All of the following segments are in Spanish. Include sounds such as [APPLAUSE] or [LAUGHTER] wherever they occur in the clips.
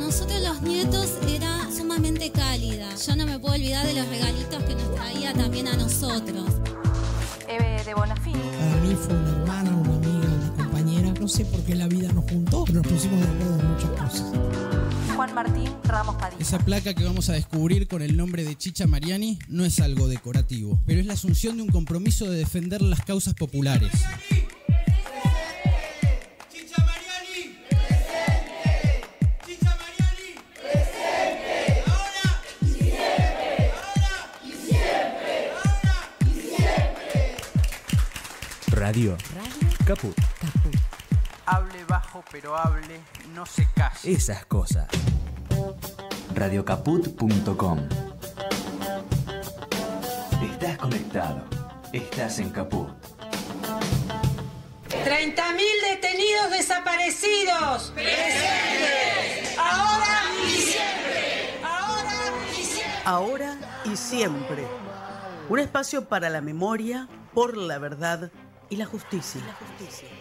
nosotros los nietos era sumamente cálida. Yo no me puedo olvidar de los regalitos que nos traía también a nosotros. Eve de Bonafini. Para mí fue una hermana, una amiga, una compañera. No sé por qué la vida nos juntó, pero nos pusimos de acuerdo en muchas cosas. Juan Martín Ramos Padilla. Esa placa que vamos a descubrir con el nombre de Chicha Mariani no es algo decorativo, pero es la asunción de un compromiso de defender las causas populares. Radio. Caput. Hable bajo, pero hable, no se case Esas cosas. Radiocaput.com Estás conectado. Estás en Caput. 30.000 detenidos desaparecidos. ¡Presentes! Ahora y siempre. Ahora y siempre. Ahora y siempre. Un espacio para la memoria, por la verdad y la justicia.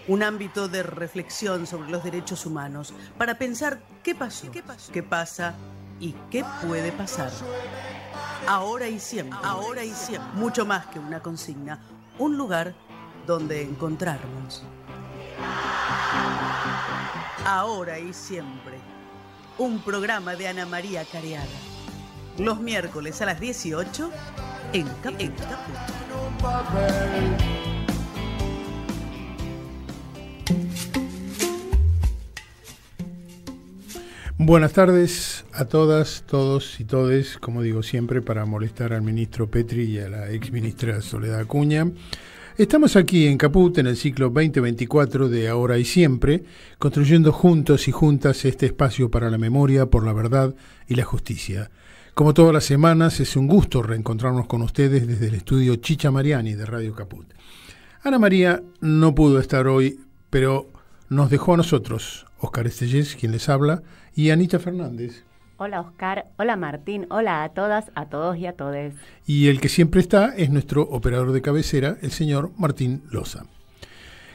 Un ámbito de reflexión sobre los derechos humanos para pensar qué pasó, qué pasa y qué puede pasar. Ahora y siempre. Ahora y siempre. Mucho más que una consigna, un lugar donde encontrarnos. Ahora y siempre. Un programa de Ana María Careada. Los miércoles a las 18 en Capital. Buenas tardes a todas, todos y todes, como digo siempre, para molestar al ministro Petri y a la ex ministra Soledad Acuña. Estamos aquí en Caput, en el ciclo 2024 de Ahora y Siempre, construyendo juntos y juntas este espacio para la memoria, por la verdad y la justicia. Como todas las semanas, es un gusto reencontrarnos con ustedes desde el estudio Chicha Mariani de Radio Caput. Ana María no pudo estar hoy, pero nos dejó a nosotros, Oscar Estellés, quien les habla, y Anita Fernández. Hola Oscar, hola Martín, hola a todas, a todos y a todes. Y el que siempre está es nuestro operador de cabecera, el señor Martín Loza.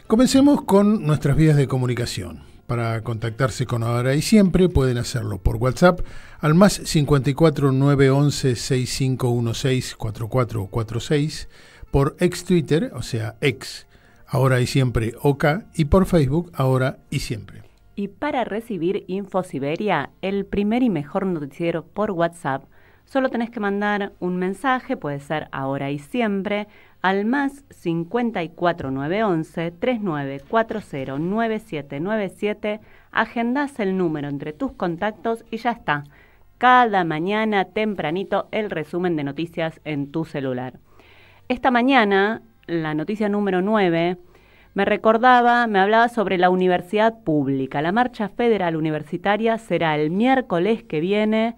Comencemos con nuestras vías de comunicación. Para contactarse con Ahora y Siempre pueden hacerlo por WhatsApp al más 54 911 6516 4446, por ex Twitter, o sea, ex Ahora y Siempre OK, y por Facebook Ahora y Siempre. Y para recibir Siberia, el primer y mejor noticiero por WhatsApp, solo tenés que mandar un mensaje, puede ser ahora y siempre, al más 54911 9797, Agendás el número entre tus contactos y ya está. Cada mañana tempranito el resumen de noticias en tu celular. Esta mañana, la noticia número 9 me recordaba, me hablaba sobre la universidad pública. La marcha federal universitaria será el miércoles que viene,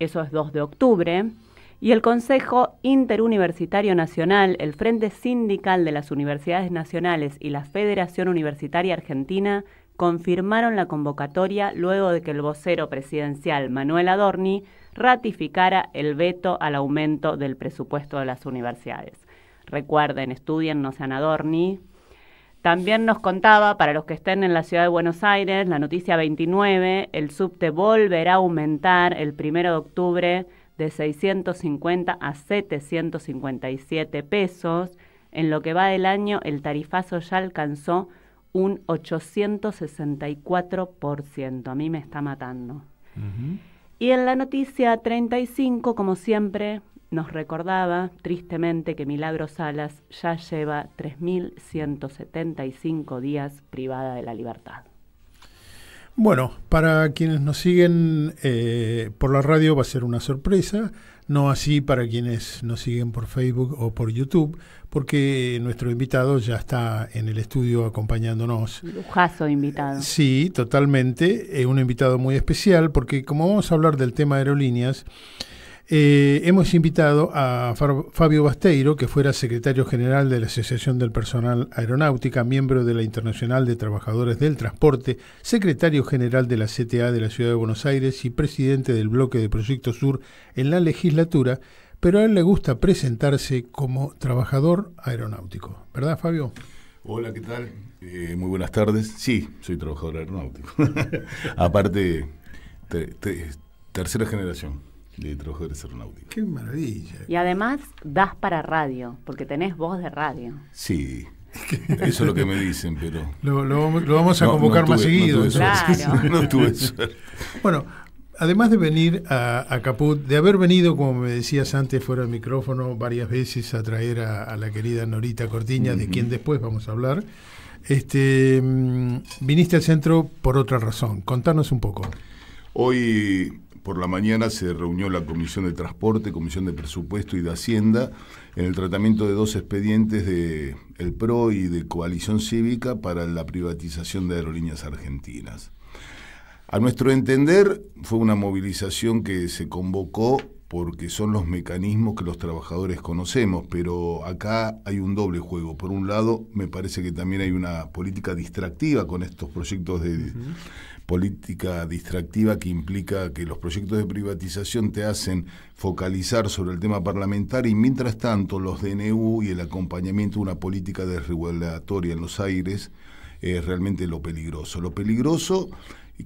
eso es 2 de octubre, y el Consejo Interuniversitario Nacional, el Frente Sindical de las Universidades Nacionales y la Federación Universitaria Argentina confirmaron la convocatoria luego de que el vocero presidencial Manuel Adorni ratificara el veto al aumento del presupuesto de las universidades. Recuerden, estudien, no sean Adorni, también nos contaba, para los que estén en la ciudad de Buenos Aires, la noticia 29, el subte volverá a aumentar el 1 de octubre de 650 a 757 pesos. En lo que va del año, el tarifazo ya alcanzó un 864%. A mí me está matando. Y en la noticia 35, como siempre, nos recordaba tristemente que Milagro Salas ya lleva 3.175 días privada de la libertad. Bueno, para quienes nos siguen eh, por la radio va a ser una sorpresa, no así para quienes nos siguen por Facebook o por YouTube, porque nuestro invitado ya está en el estudio acompañándonos. Lujazo invitado. Sí, totalmente, un invitado muy especial, porque como vamos a hablar del tema aerolíneas, eh, hemos invitado a Fabio Basteiro, que fuera secretario general de la Asociación del Personal Aeronáutica, miembro de la Internacional de Trabajadores del Transporte, secretario general de la CTA de la Ciudad de Buenos Aires y presidente del bloque de Proyecto Sur en la legislatura, pero a él le gusta presentarse como trabajador aeronáutico. ¿Verdad, Fabio? Hola, ¿qué tal? Eh, muy buenas tardes. Sí, soy trabajador aeronáutico. [LAUGHS] Aparte, tercera generación de trabajadores aeronáuticos. Qué maravilla. Y además das para radio, porque tenés voz de radio. Sí, eso es lo que me dicen, pero. Lo, vamos a convocar más seguido. [LAUGHS] No tuve, Bueno, además de venir a, Caput, de haber venido, como me decías antes, fuera del micrófono varias veces a traer a, la querida Norita Cortiña, de quien después vamos a hablar, este, mm, viniste al centro por otra razón. Contanos un poco. Hoy por la mañana se reunió la Comisión de Transporte, Comisión de Presupuesto y de Hacienda en el tratamiento de dos expedientes de el PRO y de Coalición Cívica para la privatización de aerolíneas argentinas. A nuestro entender, fue una movilización que se convocó porque son los mecanismos que los trabajadores conocemos, pero acá hay un doble juego. Por un lado, me parece que también hay una política distractiva con estos proyectos de política distractiva que implica que los proyectos de privatización te hacen focalizar sobre el tema parlamentario y mientras tanto los DNU y el acompañamiento de una política desregulatoria en los aires es realmente lo peligroso. Lo peligroso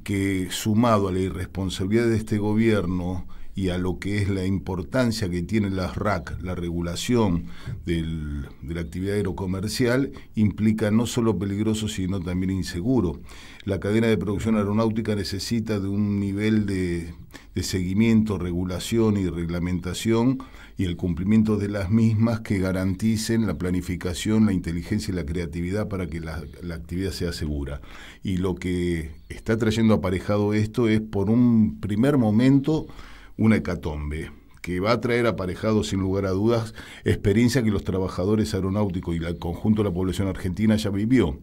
que sumado a la irresponsabilidad de este gobierno y a lo que es la importancia que tiene las RAC, la regulación del, de la actividad aerocomercial, implica no solo peligroso, sino también inseguro la cadena de producción aeronáutica necesita de un nivel de, seguimiento, regulación y reglamentación y el cumplimiento de las mismas que garanticen la planificación, la inteligencia y la creatividad para que la, la, actividad sea segura. Y lo que está trayendo aparejado esto es por un primer momento una hecatombe que va a traer aparejado, sin lugar a dudas, experiencia que los trabajadores aeronáuticos y el conjunto de la población argentina ya vivió.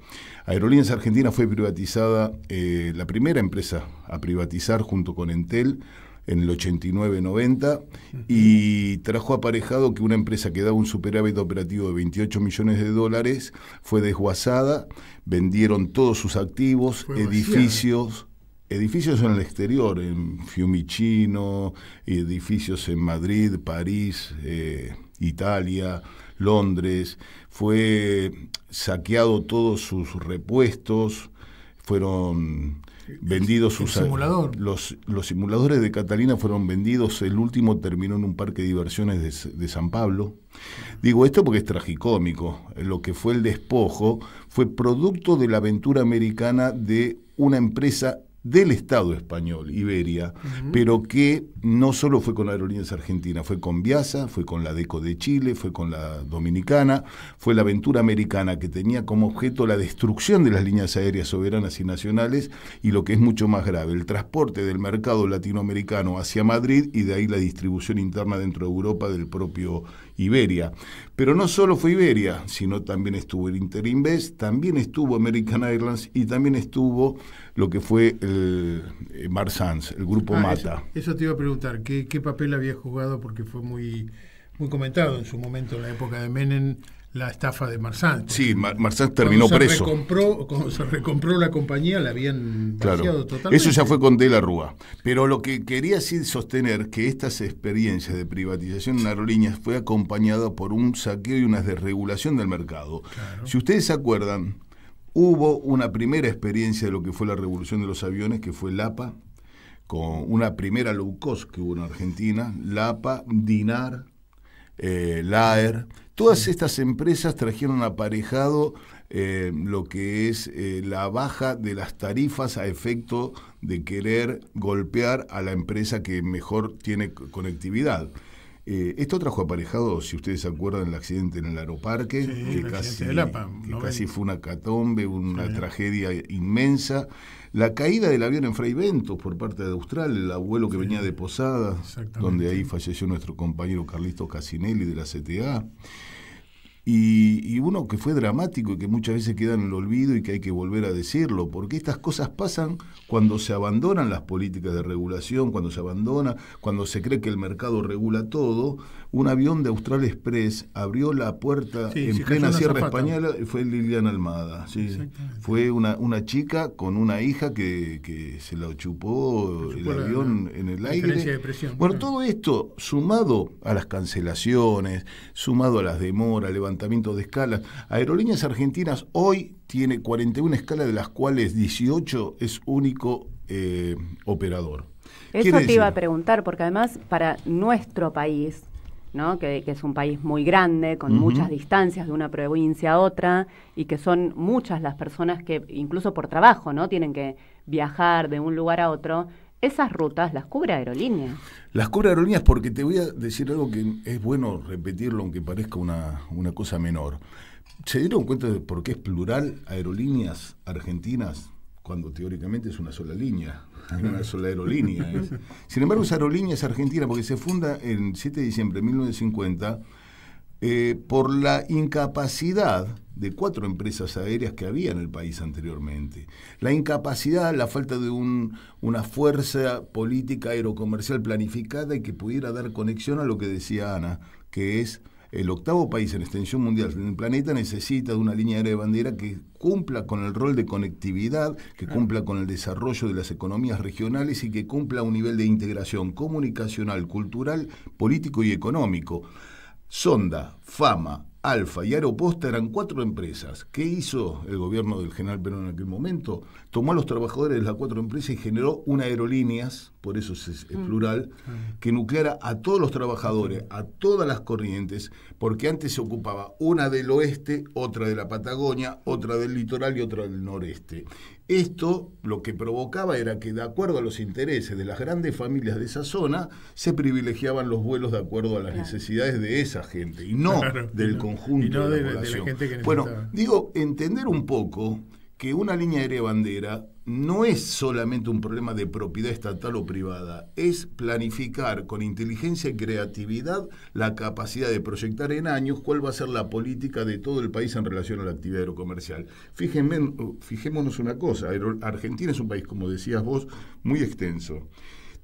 Aerolíneas Argentina fue privatizada, eh, la primera empresa a privatizar junto con Entel en el 89-90 y trajo aparejado que una empresa que daba un superávit operativo de 28 millones de dólares fue desguazada, vendieron todos sus activos, edificios. ¿eh? edificios en el exterior, en Fiumicino, edificios en Madrid, París, eh, Italia, Londres. Fue saqueado todos sus repuestos, fueron vendidos sus simulador. Los, los, simuladores de Catalina fueron vendidos, el último terminó en un parque de diversiones de, San Pablo. Digo esto porque es tragicómico, lo que fue el despojo fue producto de la aventura americana de una empresa del Estado español, Iberia, pero que no solo fue con Aerolíneas Argentinas, fue con Viasa, fue con la DECO de Chile, fue con la Dominicana, fue la Aventura Americana, que tenía como objeto la destrucción de las líneas aéreas soberanas y nacionales y lo que es mucho más grave, el transporte del mercado latinoamericano hacia Madrid y de ahí la distribución interna dentro de Europa del propio Iberia. Pero no solo fue Iberia, sino también estuvo el Interinvest, también estuvo American Airlines y también estuvo lo que fue el eh, Marsans, el grupo ah, Mata. Eso, te iba a preguntar, ¿qué, papel había jugado? Porque fue muy, muy comentado en su momento, en la época de Menem, la estafa de Marsán. Sí, Mar terminó preso. Se recompró, se recompró la compañía, la habían vaciado totalmente. Eso ya fue con De la Rúa. Pero lo que quería sí sostener que estas experiencias de privatización en aerolíneas fue acompañada por un saqueo y una desregulación del mercado. Si ustedes se acuerdan, hubo una primera experiencia de lo que fue la revolución de los aviones, que fue LAPA, con una primera low que hubo en Argentina, LAPA, Dinar, eh, Laer. Todas estas empresas trajeron aparejado eh, lo que es eh, la baja de las tarifas a efecto de querer golpear a la empresa que mejor tiene conectividad. Eh, esto trajo aparejado, si ustedes se acuerdan, el accidente en el aeroparque, que, casi, casi, fue una catombe, una tragedia inmensa. La caída del avión en Fray Ventos por parte de Austral, el abuelo que venía de Posada, donde ahí falleció nuestro compañero Carlitos Casinelli de la CTA. Y, y, uno que fue dramático y que muchas veces queda en el olvido y que hay que volver a decirlo, porque estas cosas pasan cuando se abandonan las políticas de regulación, cuando se abandona, cuando se cree que el mercado regula todo un avión de Austral Express abrió la puerta en plena Sierra Española y fue Liliana Almada. Fue una, chica con una hija que, se la chupó, el avión en el aire. Por todo esto sumado a las cancelaciones, sumado a las demoras, levantamiento de escalas, Aerolíneas Argentinas hoy tiene 41 escalas de las cuales 18 es único eh, operador. Eso te iba a preguntar, porque además para nuestro país que, es un país muy grande, con muchas distancias de una provincia a otra, y que son muchas las personas que, incluso por trabajo, ¿no? tienen que viajar de un lugar a otro. Esas rutas las cubre aerolíneas. Las cubre aerolíneas porque te voy a decir algo que es bueno repetirlo, aunque parezca una, una cosa menor. ¿Se dieron cuenta de por qué es plural aerolíneas argentinas? cuando teóricamente es una sola línea, [LAUGHS] una sola aerolínea. ¿eh? [LAUGHS] Sin embargo, esa aerolínea es argentina porque se funda el 7 de diciembre de 1950 eh, por la incapacidad de cuatro empresas aéreas que había en el país anteriormente. La incapacidad, la falta de una fuerza política aerocomercial planificada y que pudiera dar conexión a lo que decía Ana, que es el octavo país en extensión mundial el planeta necesita de una línea de bandera que cumpla con el rol de conectividad, que cumpla con el desarrollo de las economías regionales y que cumpla un nivel de integración comunicacional, cultural, político y económico. Sonda, Fama, Alfa y Aeroposta eran cuatro empresas. ¿Qué hizo el gobierno del general Perón en aquel momento? Tomó a los trabajadores de las cuatro empresas y generó una aerolíneas, por eso es, mm. plural, que nucleara a todos los trabajadores, a todas las corrientes, porque antes se ocupaba una del oeste, otra de la Patagonia, otra del litoral y otra del noreste. Esto lo que provocaba era que, de acuerdo a los intereses de las grandes familias de esa zona, se privilegiaban los vuelos de acuerdo a las necesidades de esa gente y no del conjunto de, la gente que bueno, digo, entender un poco que una línea aérea bandera no es solamente un problema de propiedad estatal o privada, es planificar con inteligencia y creatividad la capacidad de proyectar en años cuál va a ser la política de todo el país en relación a la actividad aerocomercial. fijémonos una cosa, Argentina es un país, como decías vos, muy extenso.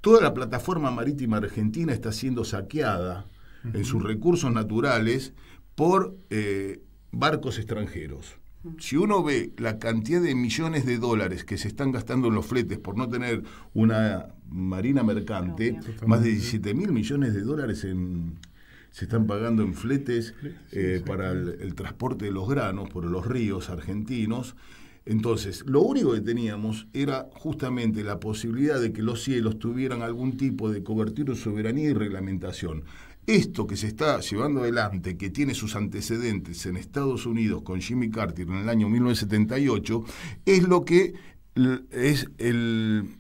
Toda la plataforma marítima argentina está siendo saqueada en sus recursos naturales por eh, barcos extranjeros. Si uno ve la cantidad de millones de dólares que se están gastando en los fletes por no tener una marina mercante, más de 17 mil millones de dólares se están pagando en fletes eh, para el, el transporte de los granos por los ríos argentinos. Entonces, lo único que teníamos era justamente la posibilidad de que los cielos tuvieran algún tipo de cobertura, soberanía y reglamentación esto que se está llevando adelante, que tiene sus antecedentes en Estados Unidos con Jimmy Carter en el año 1978, es lo que es el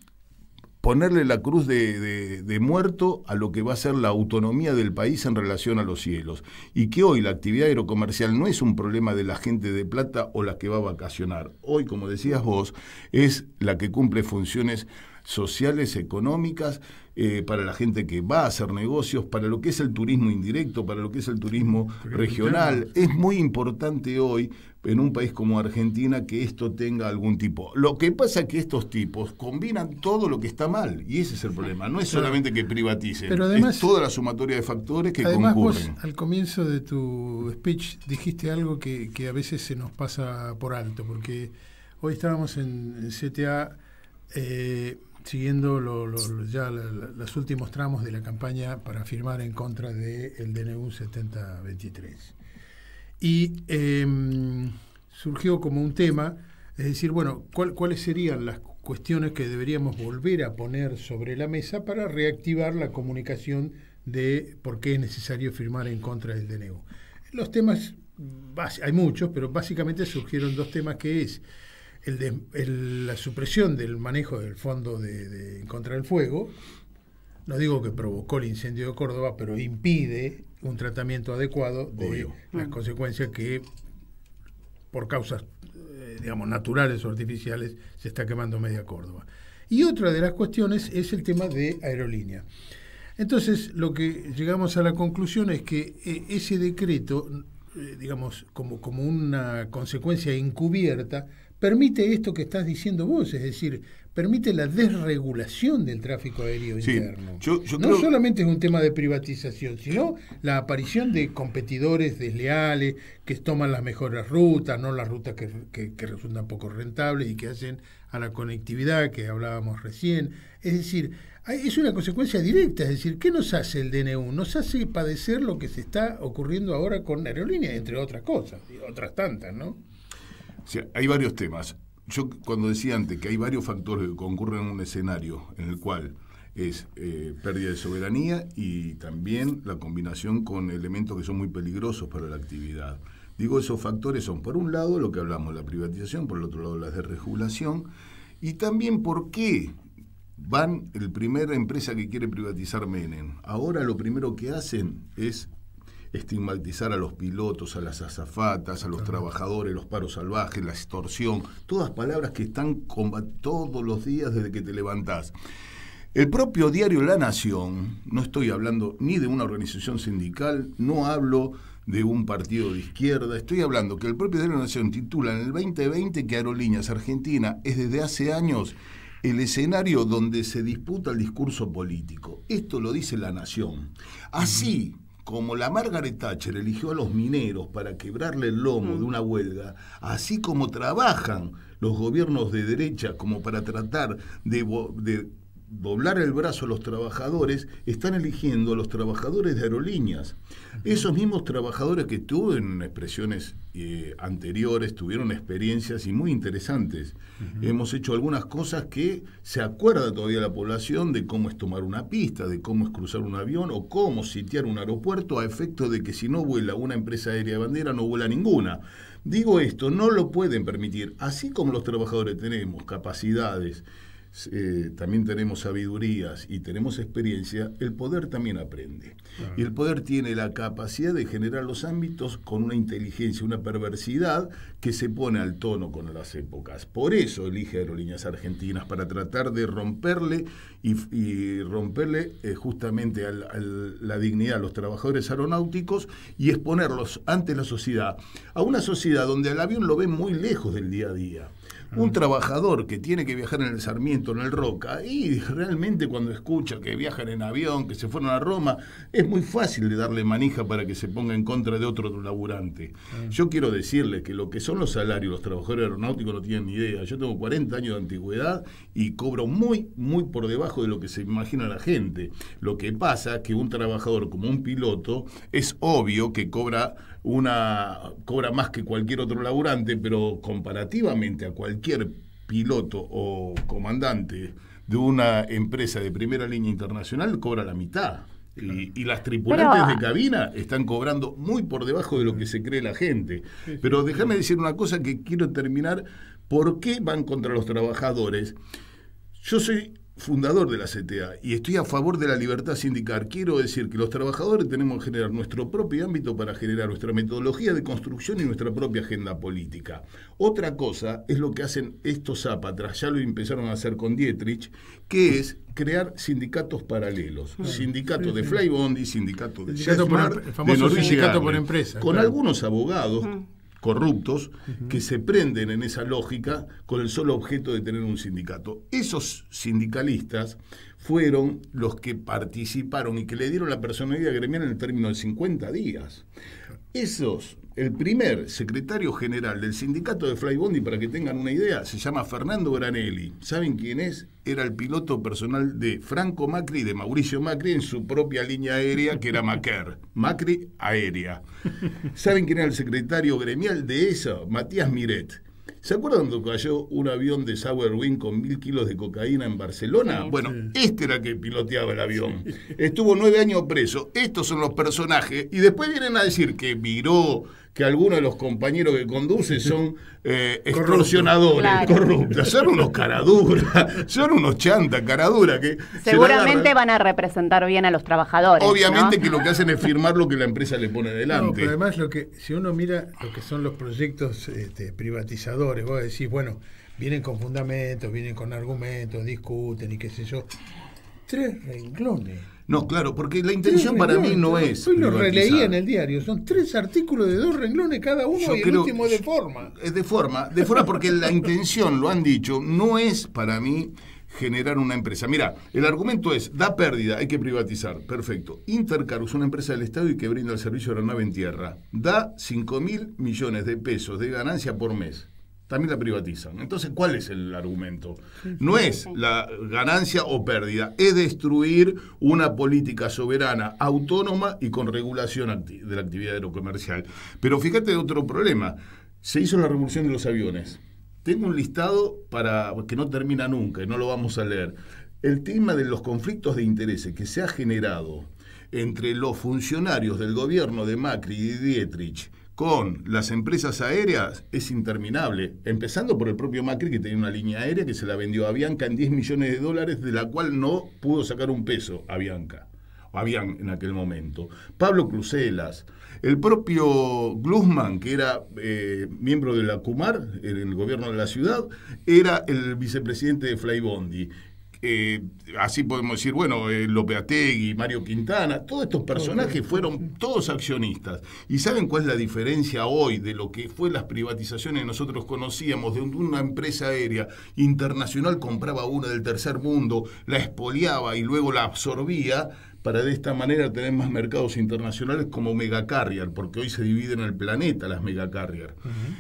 ponerle la cruz de, muerto a lo que va a ser la autonomía del país en relación a los cielos. Y que hoy la actividad aerocomercial no es un problema de la gente de plata o la que va a vacacionar. Hoy, como decías vos, es la que cumple funciones sociales, económicas, eh, para la gente que va a hacer negocios, para lo que es el turismo indirecto, para lo que es el turismo regional. Es muy importante hoy en un país como Argentina que esto tenga algún tipo. Lo que pasa es que estos tipos combinan todo lo que está mal y ese es el problema. No es solamente que privaticen, es toda la sumatoria de factores que además concurren. Vos, al comienzo de tu speech dijiste algo que, a veces se nos pasa por alto, porque hoy estábamos en, CTA eh, siguiendo ya los últimos tramos de la campaña para firmar en contra del DNU 7023. Y em, surgió como un tema, es decir, bueno, ¿cuáles serían las cuestiones que deberíamos volver a poner sobre la mesa para reactivar la comunicación de por qué es necesario firmar en contra del DNU? Los temas, mm, hay muchos, pero básicamente surgieron dos temas que es la supresión del manejo del fondo de, contra el fuego, no digo que provocó el incendio de Córdoba, pero impide un tratamiento adecuado de las consecuencias que por causas, eh, digamos, naturales o artificiales, se está quemando media Córdoba. Y otra de las cuestiones es el tema de aerolínea. Entonces, lo que llegamos a la conclusión es que eh, ese decreto, eh, digamos, como, como una consecuencia encubierta, permite esto que estás diciendo vos, es decir, permite la desregulación del tráfico aéreo interno. no solamente es un tema de privatización, sino la aparición de competidores desleales que toman las mejores rutas, no las rutas que, que resultan poco rentables y que hacen a la conectividad que hablábamos recién. Es decir, es una consecuencia directa, es decir, ¿qué nos hace el DNU? Nos hace padecer lo que se está ocurriendo ahora con aerolíneas, entre otras cosas, y otras tantas, ¿no? hay varios temas. Yo cuando decía antes que hay varios factores que concurren en un escenario en el cual es eh, pérdida de soberanía y también la combinación con elementos que son muy peligrosos para la actividad. Digo, esos factores son, por un lado, lo que hablamos, la privatización, por el otro lado, la desregulación, y también por qué van el primer empresa que quiere privatizar Menem. Ahora lo primero que hacen es estigmatizar a los pilotos, a las azafatas, a los trabajadores, los paros salvajes, la extorsión, todas palabras que están todos los días desde que te levantás. El propio diario La Nación, no estoy hablando ni de una organización sindical, no hablo de un partido de izquierda, estoy hablando que el propio diario La Nación titula en el 2020 que Aerolíneas Argentina es desde hace años el escenario donde se disputa el discurso político. Esto lo dice La Nación. Así como la Margaret Thatcher eligió a los mineros para quebrarle el lomo de mm. una huelga, así como trabajan los gobiernos de derecha como para tratar de, de doblar el brazo a los trabajadores, están eligiendo a los trabajadores de aerolíneas. Esos mismos trabajadores que tuvieron expresiones eh, anteriores, tuvieron experiencias y muy interesantes. Hemos hecho algunas cosas que se acuerda todavía la población de cómo es tomar una pista, de cómo es cruzar un avión o cómo sitiar un aeropuerto a efecto de que si no vuela una empresa aérea bandera, no vuela ninguna. Digo esto, no lo pueden permitir. Así como los trabajadores tenemos capacidades, eh, también tenemos sabidurías y tenemos experiencia, el poder también aprende. Y el poder tiene la capacidad de generar los ámbitos con una inteligencia, una perversidad que se pone al tono con las épocas. Por eso elige Aerolíneas Argentinas, para tratar de romperle y, romperle eh, justamente la, dignidad a los trabajadores aeronáuticos y exponerlos ante la sociedad, a una sociedad donde el avión lo ve muy lejos del día a día un trabajador que tiene que viajar en el Sarmiento, en el Roca, y realmente cuando escucha que viajan en avión, que se fueron a Roma, es muy fácil de darle manija para que se ponga en contra de otro laburante. Ah. Yo quiero decirle que lo que son los salarios, los trabajadores aeronáuticos no tienen ni idea. Yo tengo 40 años de antigüedad y cobro muy, muy por debajo de lo que se imagina la gente. Lo que pasa es que un trabajador como un piloto es obvio que cobra una cobra más que cualquier otro laburante, pero comparativamente a cualquier piloto o comandante de una empresa de primera línea internacional, cobra la mitad. Y, las tripulantes de cabina están cobrando muy por debajo de lo que se cree la gente. Pero déjame decir una cosa que quiero terminar. ¿Por qué van contra los trabajadores? Yo soy fundador de la CTA y estoy a favor de la libertad sindical. Quiero decir que los trabajadores tenemos que generar nuestro propio ámbito para generar nuestra metodología de construcción y nuestra propia agenda política. Otra cosa es lo que hacen estos zapatras, ya lo empezaron a hacer con Dietrich, que es crear sindicatos paralelos. Ah, sindicato de de y sindicato de el famoso sindicato por empresa. Con algunos abogados corruptos que se prenden en esa lógica con el solo objeto de tener un sindicato. Esos sindicalistas fueron los que participaron y que le dieron la personalidad gremial en el término de 50 días. Esos el primer secretario general del sindicato de Flybondi, para que tengan una idea, se llama Fernando Granelli. ¿Saben quién es? Era el piloto personal de Franco Macri y de Mauricio Macri en su propia línea aérea, que era Macer. Macri Aérea. ¿Saben quién era el secretario gremial de esa? Matías Miret. ¿Se acuerdan cuando cayó un avión de Sauerwin con mil kilos de cocaína en Barcelona? bueno, este era el que piloteaba el avión. Estuvo nueve años preso. Estos son los personajes. Y después vienen a decir que miró que algunos de los compañeros que conduce son eh, extorsionadores, corruptos, son unos caraduras, son unos chantas, caraduras que... Seguramente van a representar bien a los trabajadores. Obviamente que lo que hacen es firmar lo que la empresa le pone adelante. pero además lo que, si uno mira lo que son los proyectos este, privatizadores, vos decís, bueno, vienen con fundamentos, vienen con argumentos, discuten y qué sé yo. Tres renglones no, claro, porque la intención para mí no es. Hoy lo releí en el diario, son tres artículos de dos renglones cada uno y el último de forma. Es de forma, de forma porque la intención, lo han dicho, no es para mí generar una empresa. Mira, el argumento es, da pérdida, hay que privatizar. Perfecto. Intercar una empresa del Estado y que brinda el servicio de la nave en tierra. Da 5 mil millones de pesos de ganancia por mes también la privatizan. Entonces, ¿cuál es el argumento? No es la ganancia o pérdida, es destruir una política soberana, autónoma y con regulación de la actividad aerocomercial. Pero fíjate otro problema. Se hizo la revolución de los aviones. Tengo un listado para que no termina nunca y no lo vamos a leer. El tema de los conflictos de intereses que se ha generado entre los funcionarios del gobierno de Macri y Dietrich con las empresas aéreas es interminable, empezando por el propio Macri que tenía una línea aérea que se la vendió a Bianca en 10 millones de dólares, de la cual no pudo sacar un peso a Bianca, o en aquel momento. Pablo Crucelas, el propio Glusman, que era eh, miembro de la CUMAR el gobierno de la ciudad, era el vicepresidente de Flybondi. Eh, así podemos decir, bueno, eh, Lopeategui, Mario Quintana, todos estos personajes fueron todos accionistas. ¿Y saben cuál es la diferencia hoy de lo que fue las privatizaciones que nosotros conocíamos de una empresa aérea internacional compraba una del tercer mundo, la expoliaba y luego la absorbía? para de esta manera tener más mercados internacionales como megacarrier, porque hoy se dividen el planeta las megacarrier.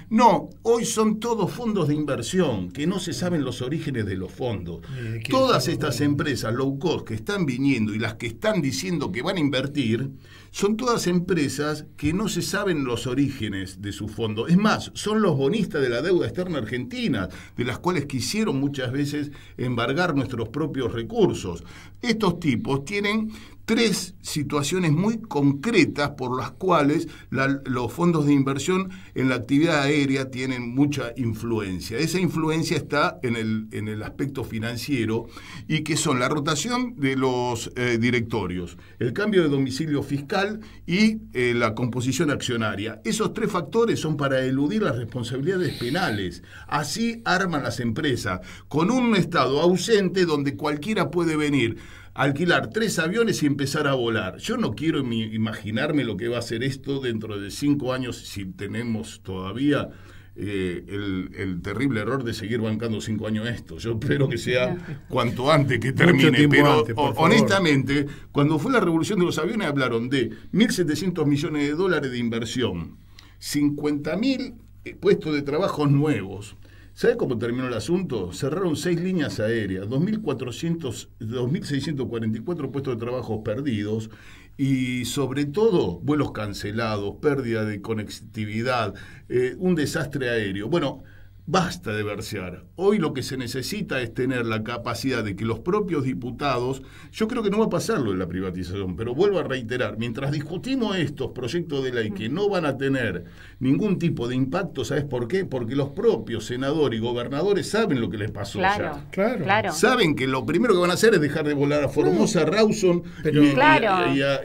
No, hoy son todos fondos de inversión, que no se saben los orígenes de los fondos. Todas estas empresas low cost que están viniendo y las que están diciendo que van a invertir, son todas empresas que no se saben los orígenes de su fondo. Es más, son los bonistas de la deuda externa argentina, de las cuales quisieron muchas veces embargar nuestros propios recursos. Estos tipos tienen tres situaciones muy concretas por las cuales los fondos de inversión en la actividad aérea tienen mucha influencia. Esa influencia está en el, en el aspecto financiero y que son la rotación de los eh, directorios, el cambio de domicilio fiscal y eh, la composición accionaria. Esos tres factores son para eludir las responsabilidades penales. Así arman las empresas, con un Estado ausente donde cualquiera puede venir alquilar tres aviones y empezar a volar. Yo no quiero imaginarme lo que va a ser esto dentro de cinco años si tenemos todavía eh, el, terrible error de seguir bancando cinco años esto. Yo espero que sea cuanto antes que termine. Pero honestamente, cuando fue la revolución de los aviones hablaron de 1.700 millones de dólares de inversión, 50.000 eh, puestos de trabajo nuevos, ¿Sabe cómo terminó el asunto? Cerraron seis líneas aéreas, 2.644 puestos de trabajo perdidos y sobre todo vuelos cancelados, pérdida de conectividad, eh, un desastre aéreo. Bueno, Basta de versear. Hoy lo que se necesita es tener la capacidad de que los propios diputados, yo creo que no va a pasarlo en la privatización, pero vuelvo a reiterar, mientras discutimos estos proyectos de ley que no van a tener ningún tipo de impacto, ¿sabes por qué? Porque los propios senadores y gobernadores saben lo que les pasó claro, Claro. Saben que lo primero que van a hacer es dejar de volar a Formosa, Rawson y, a,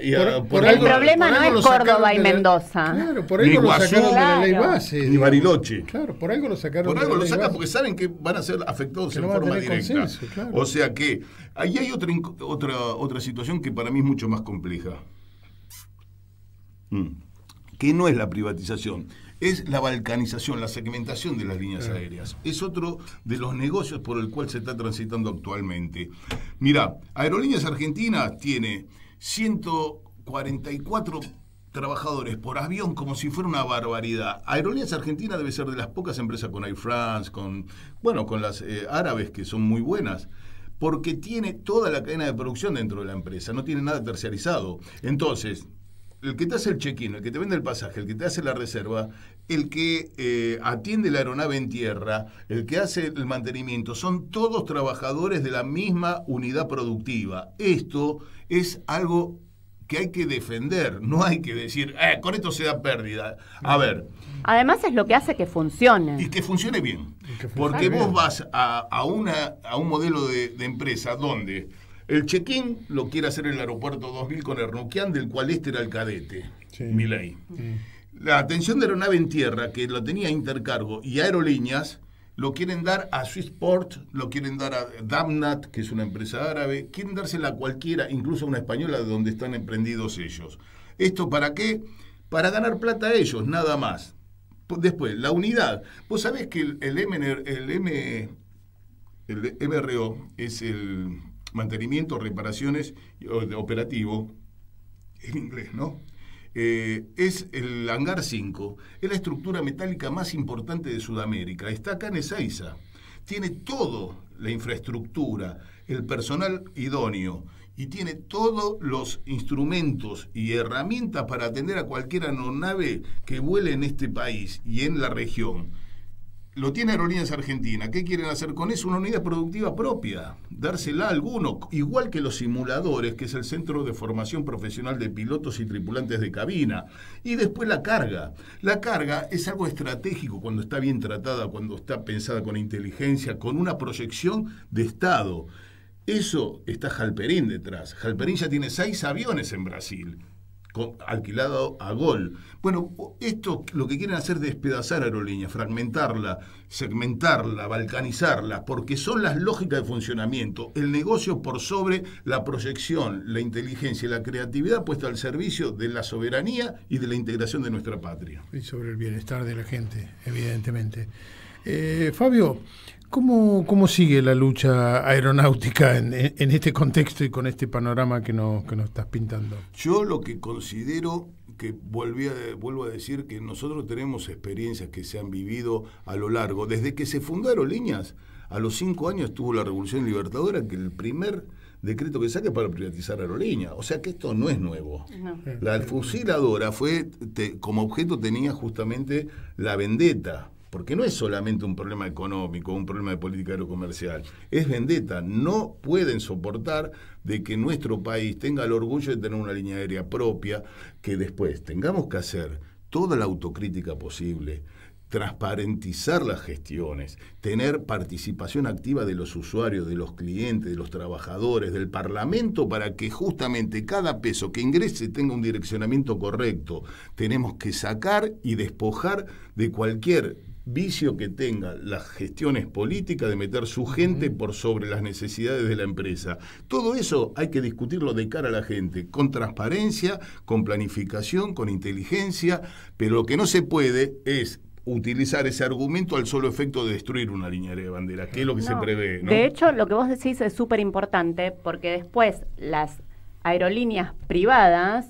por, El problema no es Córdoba y Mendoza. claro, por algo lo sacaron de la ley Ni Bariloche. Claro, por algo lo sacaron lo sacan porque saben que van a ser afectados en forma directa. O sea que ahí hay otra, otra, otra situación que para mí es mucho más compleja. Mm. Que no es la privatización, es la balcanización, la segmentación de las líneas aéreas. Es otro de los negocios por el cual se está transitando actualmente. mira Aerolíneas Argentinas tiene 144 trabajadores por avión como si fuera una barbaridad. Aerolíneas Argentina debe ser de las pocas empresas con Air France, con, bueno, con las eh, árabes que son muy buenas porque tiene toda la cadena de producción dentro de la empresa, no tiene nada terciarizado. Entonces, el que te hace el check-in, el que te vende el pasaje, el que te hace la reserva, el que eh, atiende la aeronave en tierra, el que hace el mantenimiento, son todos trabajadores de la misma unidad productiva. Esto es algo que hay que defender, no hay que decir, eh, con esto se da pérdida. A ver. Además es lo que hace que funcione. Y que funcione bien. porque vos vas a, una, a un modelo de, empresa donde el check-in lo quiere hacer el aeropuerto 2000 con Ernuquian, del cual este era el cadete, sí. La atención de aeronave en tierra, que lo tenía Intercargo y Aerolíneas, lo quieren dar a Swissport, lo quieren dar a Damnat, que es una empresa árabe, quieren dársela a cualquiera, incluso a una española de donde están emprendidos ellos. ¿Esto para qué? Para ganar plata a ellos, nada más. Después, la unidad. Vos sabés que el, el, M, e el MRO es el mantenimiento, reparaciones operativo, en inglés, ¿no? Eh, es el hangar 5, es la estructura metálica más importante de Sudamérica. Está acá en Ezeiza. Tiene toda la infraestructura, el personal idóneo y tiene todos los instrumentos y herramientas para atender a cualquier aeronave que vuele en este país y en la región lo tiene Aerolíneas Argentina. ¿Qué quieren hacer con eso? Una unidad productiva propia, dársela a alguno, igual que los simuladores, que es el centro de formación profesional de pilotos y tripulantes de cabina. Y después la carga. La carga es algo estratégico cuando está bien tratada, cuando está pensada con inteligencia, con una proyección de Estado. Eso está Jalperín detrás. Jalperín ya tiene seis aviones en Brasil alquilado a gol. Bueno, esto lo que quieren hacer es despedazar aerolínea, fragmentarla, segmentarla, balcanizarla, porque son las lógicas de funcionamiento, el negocio por sobre la proyección, la inteligencia y la creatividad puesta al servicio de la soberanía y de la integración de nuestra patria. Y sobre el bienestar de la gente, evidentemente. Eh, Fabio, ¿Cómo, sigue la lucha aeronáutica en, este contexto y con este panorama que nos, que nos estás pintando? Yo lo que considero que a, vuelvo a decir que nosotros tenemos experiencias que se han vivido a lo largo. Desde que se fundó líneas, a los cinco años tuvo la Revolución Libertadora, que el primer decreto que saca para privatizar aerolíneas, O sea que esto no es nuevo. La fusiladora fue, como objeto tenía justamente la vendetta porque no es solamente un problema económico, un problema de política aerocomercial, es vendetta. No pueden soportar de que nuestro país tenga el orgullo de tener una línea aérea propia, que después tengamos que hacer toda la autocrítica posible, transparentizar las gestiones, tener participación activa de los usuarios, de los clientes, de los trabajadores, del Parlamento, para que justamente cada peso que ingrese tenga un direccionamiento correcto. Tenemos que sacar y despojar de cualquier vicio que tenga las gestiones políticas de meter su gente por sobre las necesidades de la empresa. Todo eso hay que discutirlo de cara a la gente, con transparencia, con planificación, con inteligencia, pero lo que no se puede es utilizar ese argumento al solo efecto de destruir una línea de bandera, que es lo que se prevé. De hecho, lo que vos decís es súper importante porque después las aerolíneas privadas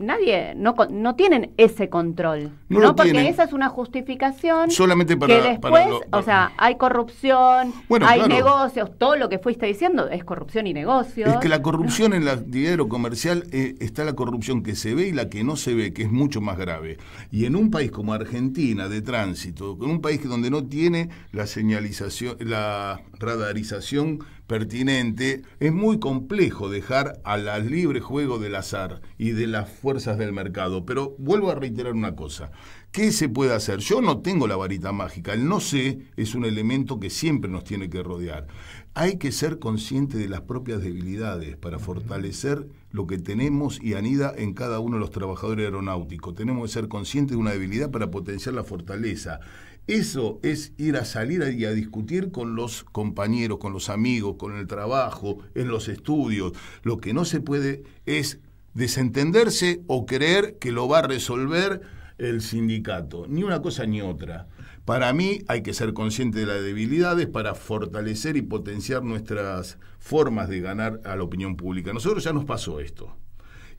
nadie, no, no tienen ese control. No, Porque esa es una justificación. Solamente para. después, o sea, hay corrupción, hay negocios, todo lo que fuiste diciendo es corrupción y negocios. Es que la corrupción en la dinero comercial eh, está la corrupción que se ve y la que no se ve, que es mucho más grave. Y en un país como Argentina, de tránsito, en un país donde no tiene la señalización, la radarización pertinente, es muy complejo dejar a libre juego del azar y de las fuerzas del mercado. Pero vuelvo a reiterar una cosa. ¿Qué se puede hacer? Yo no tengo la varita mágica. El no sé es un elemento que siempre nos tiene que rodear. Hay que ser consciente de las propias debilidades para fortalecer lo que tenemos y anida en cada uno de los trabajadores aeronáuticos. Tenemos que ser conscientes de una debilidad para potenciar la fortaleza. Eso es ir a salir y a discutir con los compañeros, con los amigos, con el trabajo, en los estudios. Lo que no se puede es desentenderse o creer que lo va a resolver el sindicato. Ni una cosa ni otra. Para mí hay que ser consciente de las debilidades para fortalecer y potenciar nuestras formas de ganar a la opinión pública. Nosotros ya nos pasó esto.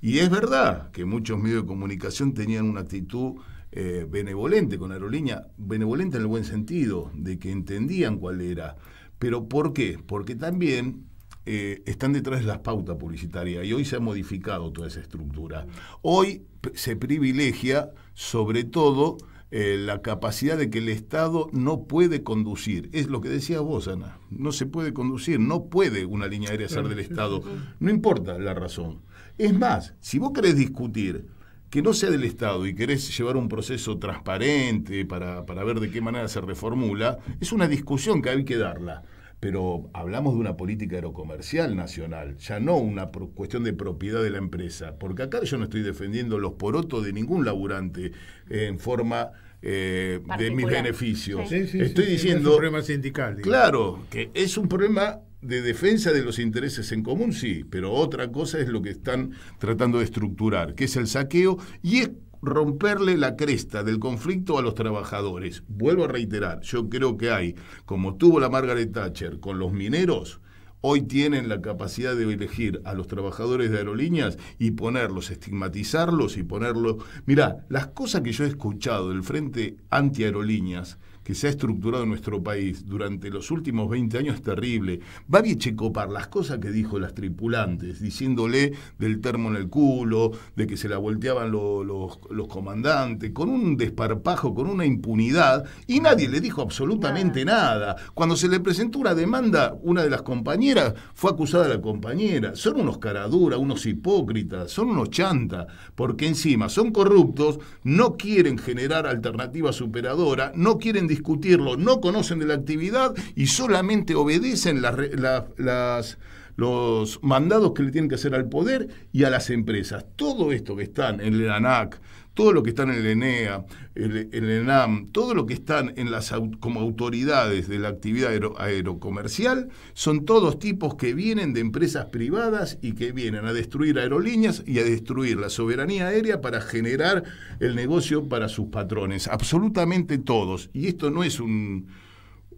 Y es verdad que muchos medios de comunicación tenían una actitud eh, benevolente con Aerolínea, benevolente en el buen sentido, de que entendían cuál era. Pero ¿por qué? Porque también eh, están detrás de las pautas publicitarias y hoy se ha modificado toda esa estructura. Hoy se privilegia sobre todo eh, la capacidad de que el Estado no puede conducir. Es lo que decía vos, Ana. No se puede conducir, no puede una línea aérea ser del Estado. No importa la razón. Es más, si vos querés discutir que no sea del Estado y querés llevar un proceso transparente para, para ver de qué manera se reformula, es una discusión que hay que darla pero hablamos de una política aerocomercial nacional, ya no una cuestión de propiedad de la empresa, porque acá yo no estoy defendiendo los porotos de ningún laburante en forma eh, de mis beneficios. Sí, sí, estoy diciendo... Es un problema sindical. Claro, que es un problema de defensa de los intereses en común, sí, pero otra cosa es lo que están tratando de estructurar, que es el saqueo y es romperle la cresta del conflicto a los trabajadores. Vuelvo a reiterar, yo creo que hay, como tuvo la Margaret Thatcher con los mineros, hoy tienen la capacidad de elegir a los trabajadores de aerolíneas y ponerlos, estigmatizarlos y ponerlos... Mirá, las cosas que yo he escuchado del Frente anti-aerolíneas, que se ha estructurado en nuestro país durante los últimos 20 años es terrible. a Checopar, las cosas que dijo las tripulantes, diciéndole del termo en el culo, de que se la volteaban los, comandantes, con un desparpajo, con una impunidad, y nadie le dijo absolutamente nada. Cuando se le presentó una demanda, una de las compañeras fue acusada de la compañera. Son unos caraduras, unos hipócritas, son unos chanta, porque encima son corruptos, no quieren generar alternativa superadora, no quieren discutir discutirlo, no conocen de la actividad y solamente obedecen las, los mandados que le tienen que hacer al poder y a las empresas. Todo esto que están en el ANAC, todo lo que están en el ENEA, el, el ENAM, todo lo que están en las como autoridades de la actividad aerocomercial, son todos tipos que vienen de empresas privadas y que vienen a destruir aerolíneas y a destruir la soberanía aérea para generar el negocio para sus patrones. Absolutamente todos. Y esto no es un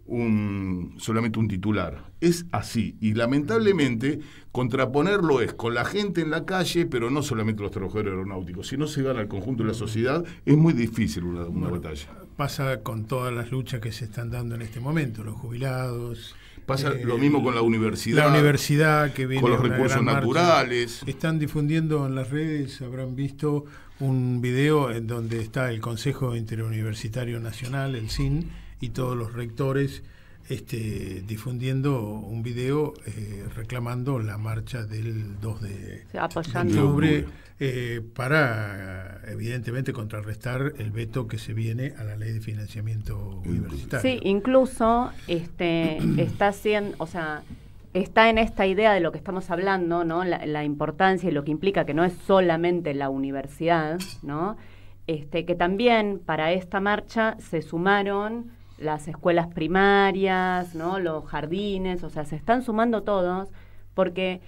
un, solamente un titular. Es así. Y lamentablemente, contraponerlo es con la gente en la calle, pero no solamente los trabajadores aeronáuticos. Si no se gana al conjunto de la sociedad, es muy difícil una, batalla. Pasa con todas las luchas que se están dando en este momento, los jubilados. Pasa eh, lo mismo con la universidad. La universidad que viene con los recursos naturales. Están difundiendo en las redes, habrán visto un video en donde está el Consejo Interuniversitario Nacional, el CIN, y todos los rectores este, difundiendo un video eh, reclamando la marcha del 2 de, octubre eh, para, evidentemente, contrarrestar el veto que se viene a la ley de financiamiento universitario. Sí, incluso este, [CLEARS THROAT] está haciendo, o sea, está en esta idea de lo que estamos hablando, ¿no? La, la importancia y lo que implica que no es solamente la universidad, ¿no? Este, que también para esta marcha se sumaron las escuelas primarias, ¿no? los jardines, o sea, se están sumando todos porque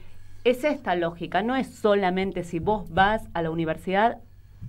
es esta lógica, no es solamente si vos vas a la universidad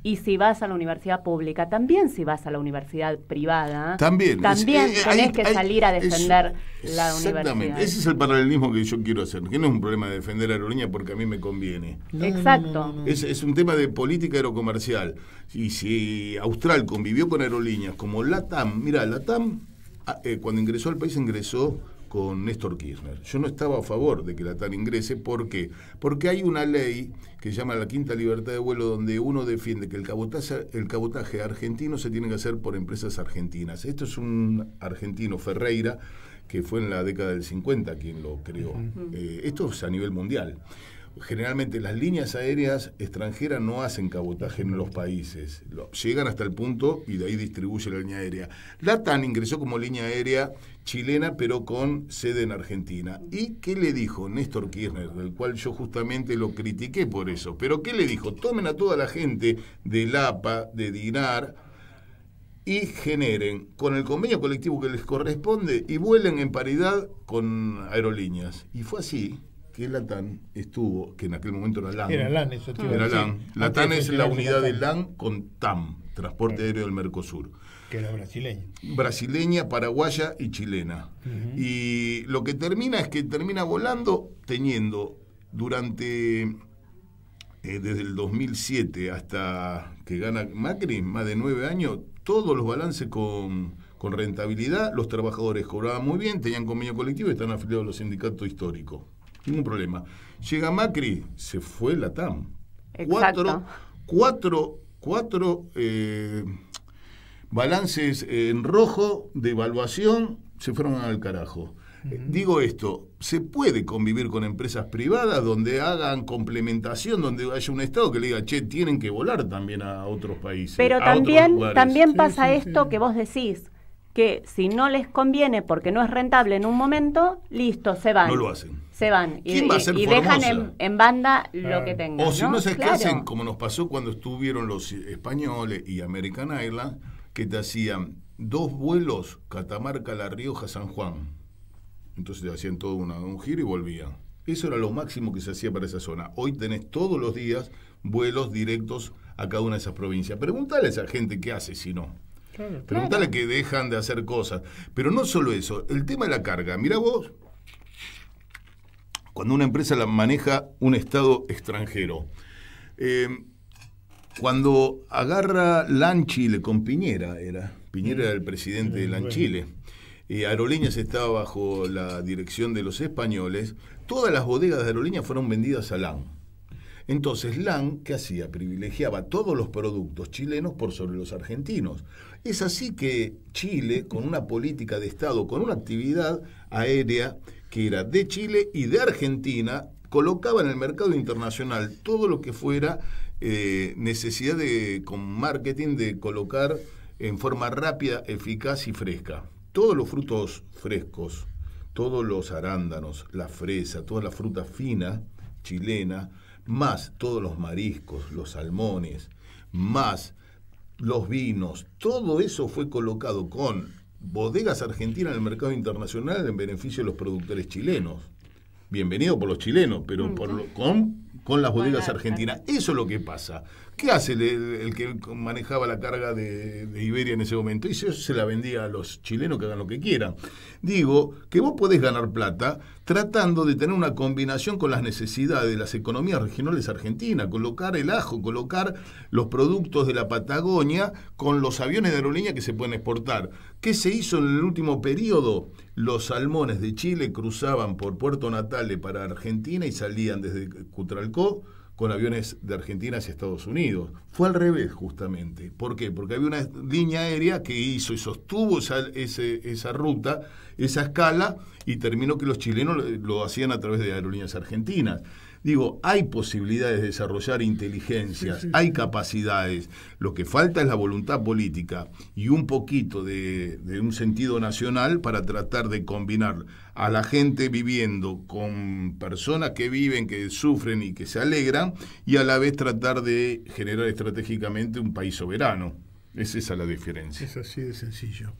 y si vas a la universidad pública, también si vas a la universidad privada, también, también eh, tenés que salir a defender la universidad. Exactamente, ese es el paralelismo que yo quiero hacer, que no es un problema de defender aerolíneas Aerolínea porque a mí me conviene. Exacto. es, un tema de política aerocomercial. Y si Austral convivió con aerolíneas como LATAM, mira, LATAM ah, eh, cuando ingresó al país ingresó con Néstor Kirchner. Yo no estaba a favor de que la TAN ingrese. ¿Por qué? Porque hay una ley que se llama la Quinta Libertad de Vuelo donde uno defiende que el cabotaje, argentino se tiene que hacer por empresas argentinas. Esto es un argentino, Ferreira, que fue en la década del 50 quien lo creó. Eh, esto es a nivel mundial generalmente las líneas aéreas extranjeras no hacen cabotaje en los países. llegan hasta el punto y de ahí distribuye la línea aérea. La TAN ingresó como línea aérea chilena, pero con sede en Argentina. ¿Y qué le dijo Néstor Kirchner, del cual yo justamente lo critiqué por eso? Pero ¿qué le dijo? Tomen a toda la gente de Lapa, de Dinar, y generen con el convenio colectivo que les corresponde y vuelen en paridad con aerolíneas. Y fue así que Latam estuvo, que en aquel momento era LAN. Era LAN, eso Era LAN. LATAN es la unidad de LAN con TAM, Transporte Aéreo del Mercosur. Que era brasileña. Brasileña, paraguaya y chilena. Y lo que termina es que termina volando teniendo durante, eh, desde el 2007 hasta que gana Macri, más de nueve años, todos los balances con, rentabilidad, los trabajadores cobraban muy bien, tenían convenio colectivo y están afiliados a los sindicatos históricos. Ningún problema. Llega Macri, se fue la TAM. Exacto. Cuatro, cuatro, cuatro eh, balances en rojo, De evaluación se fueron al carajo. Eh, digo esto, ¿se puede convivir con empresas privadas donde hagan complementación, donde haya un Estado que le diga, che, tienen que volar también a otros países? Pero también, también pasa esto que vos decís, que si no les conviene porque no es rentable en un momento, listo, se van. No lo hacen. Se van y, dejan en, banda lo que tengan. O si no, se claro. como nos pasó cuando estuvieron los españoles y American Airlines que te hacían dos vuelos Catamarca, La Rioja, San Juan. Entonces te hacían todo una, un giro y volvían. Eso era lo máximo que se hacía para esa zona. Hoy tenés todos los días vuelos directos a cada una de esas provincias. Pregúntale a esa gente qué hace si no. Pregúntale que dejan de hacer cosas. Pero no solo eso, el tema de la carga. Mira vos, cuando una empresa la maneja un Estado extranjero, eh, cuando agarra Chile con Piñera, era. Piñera era el presidente de Lanchile. Eh, Aerolíneas estaba bajo la dirección de los españoles. Todas las bodegas de Aerolíneas fueron vendidas a LAN. Entonces, LAN, ¿qué hacía? Privilegiaba todos los productos chilenos por sobre los argentinos. Es así que Chile, con una política de Estado, con una actividad aérea que era de Chile y de Argentina, colocaba en el mercado internacional todo lo que fuera eh, necesidad de, con marketing de colocar en forma rápida, eficaz y fresca. Todos los frutos frescos, todos los arándanos, la fresa, toda la fruta fina chilena, más todos los mariscos, los salmones, más los vinos, todo eso fue colocado con bodegas argentinas en el mercado internacional en beneficio de los productores chilenos. Bienvenido por los chilenos, pero por lo, con con las bodegas argentinas. Eso es lo que pasa. ¿Qué hace el, que manejaba la carga de, Iberia en ese momento? Y se, se la vendía a los chilenos que hagan lo que quieran. Digo que vos podés ganar plata tratando de tener una combinación con las necesidades de las economías regionales argentinas, colocar el ajo, colocar los productos de la Patagonia con los aviones de aerolínea que se pueden exportar. ¿Qué se hizo en el último periodo? Los salmones de Chile cruzaban por Puerto Natale para Argentina y salían desde Cutralcó con aviones de Argentina hacia Estados Unidos. Fue al revés, justamente. ¿Por qué? Porque había una línea aérea que hizo y sostuvo esa, esa ruta, esa escala, y terminó que los chilenos lo hacían a través de aerolíneas argentinas. Digo, hay posibilidades de desarrollar inteligencias, hay capacidades. Lo que falta es la voluntad política y un poquito de, de un sentido nacional para tratar de combinar a la gente viviendo con personas que viven, que sufren y que se alegran, y a la vez tratar de generar estratégicamente un país soberano. Es esa la diferencia. Es así de sencillo.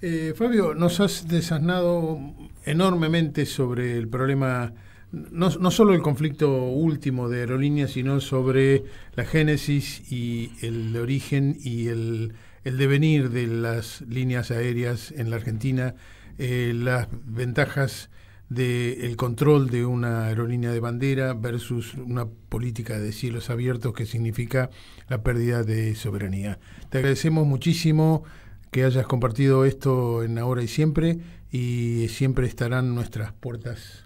Eh, Fabio, nos has desasnado enormemente sobre el problema no, no, solo el conflicto último de aerolíneas, sino sobre la génesis y el origen y el, el, devenir de las líneas aéreas en la Argentina eh, las ventajas del control de una aerolínea de bandera versus una política de cielos abiertos que significa la pérdida de soberanía. Te agradecemos muchísimo que hayas compartido esto en ahora y siempre y siempre estarán nuestras puertas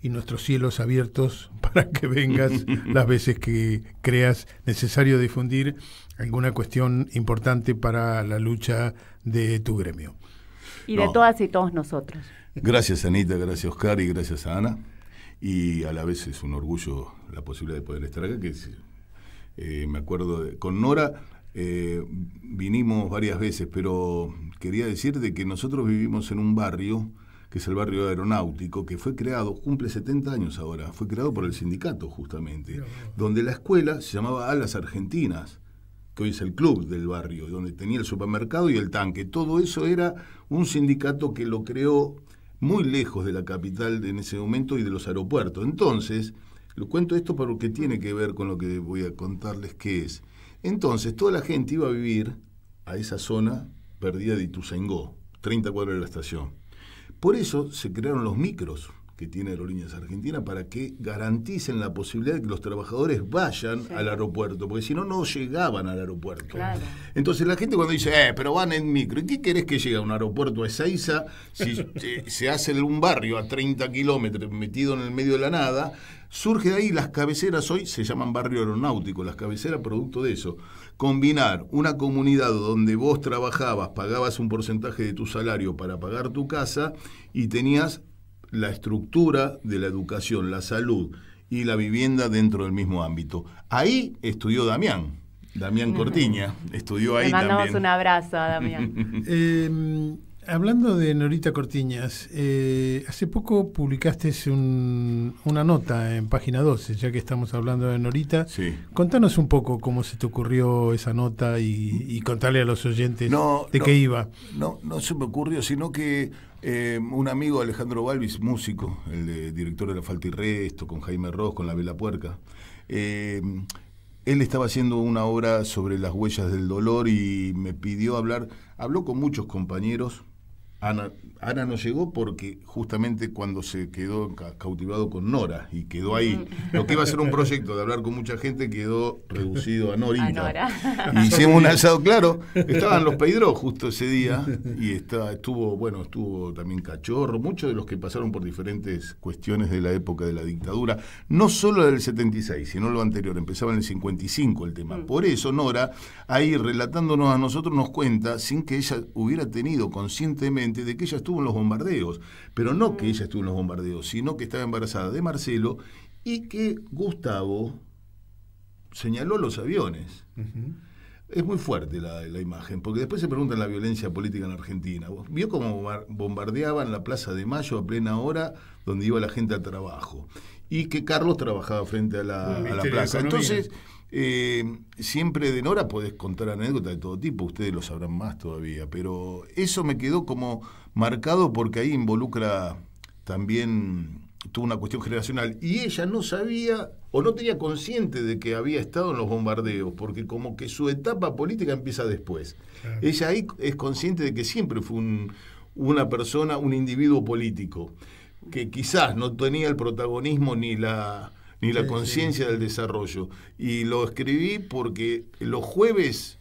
y nuestros cielos abiertos [LAUGHS] para que vengas las veces que creas necesario difundir alguna cuestión importante para la lucha de tu gremio. Y de todas y todos nosotros. Gracias Anita, gracias Oscar y gracias a Ana. Y a la vez es un orgullo la posibilidad de poder estar acá, que eh, me acuerdo con Nora. Eh, vinimos varias veces, pero quería decirte que nosotros vivimos en un barrio que es el barrio aeronáutico, que fue creado, cumple 70 años ahora, fue creado por el sindicato justamente, donde la escuela se llamaba Alas Argentinas que hoy es el club del barrio, donde tenía el supermercado y el tanque. Todo eso era un sindicato que lo creó muy lejos de la capital en ese momento y de los aeropuertos. Entonces, lo cuento esto porque tiene que ver con lo que voy a contarles qué es. Entonces, toda la gente iba a vivir a esa zona perdida de Ituzaingó, 34 de la estación. Por eso se crearon los micros, que tiene Aerolíneas Argentina para que garanticen la posibilidad de que los trabajadores vayan al aeropuerto, porque si no, no llegaban al aeropuerto. Entonces la gente cuando dice, eh, pero van en micro, ¿y qué querés que llegue a un aeropuerto a Ezeiza si [LAUGHS] se hace un barrio a 30 kilómetros metido en el medio de la nada? Surge de ahí las cabeceras, hoy se llaman barrio aeronáutico, las cabeceras producto de eso. Combinar una comunidad donde vos trabajabas, pagabas un porcentaje de tu salario para pagar tu casa y tenías la estructura de la educación, la salud y la vivienda dentro del mismo ámbito. Ahí estudió Damián, Damián Cortiña, estudió ahí. Le mandamos un abrazo a Damián. [LAUGHS] Em, hablando de Norita Cortiñas, eh, hace poco publicaste una nota en página 12, ya que estamos hablando de Norita. Sí. Contanos un poco cómo se te ocurrió esa nota y, contarle a los oyentes de qué iba. No, no se me ocurrió, sino que eh, un amigo, Alejandro Balvis, músico, el director de La Falta y Resto, con Jaime Ross, con La Vela Puerca. Eh, él estaba haciendo una obra sobre las huellas del dolor y me pidió hablar, habló con muchos compañeros Ana, no llegó porque justamente cuando se quedó cautivado con Nora y quedó ahí. Mm. Lo que iba a ser un proyecto de hablar con mucha gente quedó reducido a Norita. Nora. Y hicimos un alzado, claro. Estaban los Pedro justo ese día y está, estuvo, bueno, estuvo también Cachorro, muchos de los que pasaron por diferentes cuestiones de la época de la dictadura, no solo del 76, sino lo anterior, empezaba en el 55 el tema. Mm. Por eso Nora, ahí relatándonos a nosotros, nos cuenta, sin que ella hubiera tenido conscientemente de que ella estuvo en los bombardeos, pero no que ella estuvo en los bombardeos, sino que estaba embarazada de Marcelo y que Gustavo señaló los aviones. Es muy fuerte la, la, imagen, porque después se pregunta la violencia política en Argentina. ¿Vio cómo bombardeaban la Plaza de Mayo a plena hora donde iba la gente al trabajo? y que Carlos trabajaba frente a la, plaza. Entonces, eh, siempre de Nora podés contar anécdotas de todo tipo, ustedes lo sabrán más todavía, pero eso me quedó como marcado porque ahí involucra también tuvo una cuestión generacional y ella no sabía o no tenía consciente de que había estado en los bombardeos, porque como que su etapa política empieza después. Ella ahí es consciente de que siempre fue una persona, un individuo político que quizás no tenía el protagonismo ni la, ni la conciencia del desarrollo. Y lo escribí porque los jueves,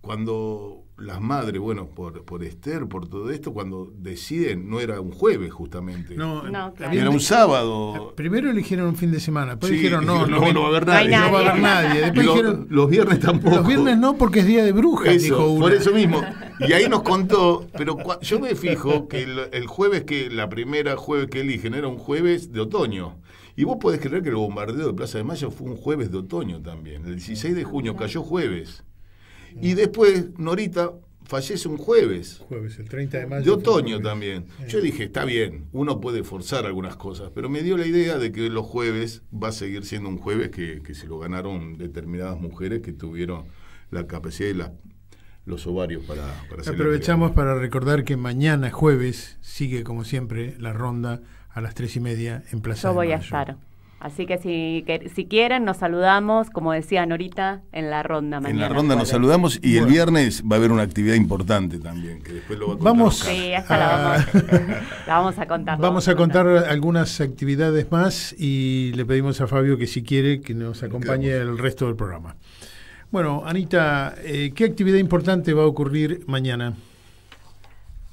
cuando las madres, bueno, por, por Esther, por todo esto, cuando deciden, no era un jueves justamente. No, Era un sábado. Primero eligieron un fin de semana, después dijeron no, no, va a haber nadie. No, va a haber nadie. Después los, dijeron, los viernes tampoco. Los viernes no porque es día de brujas, dijo Por eso mismo. Y ahí nos contó, pero yo me fijo que el, jueves que, la primera jueves que eligen era un jueves de otoño. Y vos podés creer que el bombardeo de Plaza de Mayo fue un jueves de otoño también. El 16 de junio cayó jueves. Mm. Y después Norita fallece un jueves. Jueves, el 30 de mayo. De otoño también. Yo dije, está bien, uno puede forzar algunas cosas, pero me dio la idea de que los jueves va a seguir siendo un jueves que, que se lo ganaron determinadas mujeres que tuvieron la capacidad y la, los ovarios para, Aprovechamos para recordar que mañana jueves sigue como siempre la ronda a las tres y media en Plaza. Yo voy a estar. Así que si, si quieren, nos saludamos, como decía Norita, en la ronda mañana. En la ronda nos saludamos y el viernes va a haber una actividad importante también, que después lo Vamos, a... vamos a contar. Vamos a contar algunas actividades más y le pedimos a Fabio que si quiere que nos acompañe el resto del programa. Bueno, Anita, eh, ¿qué actividad importante va a ocurrir mañana?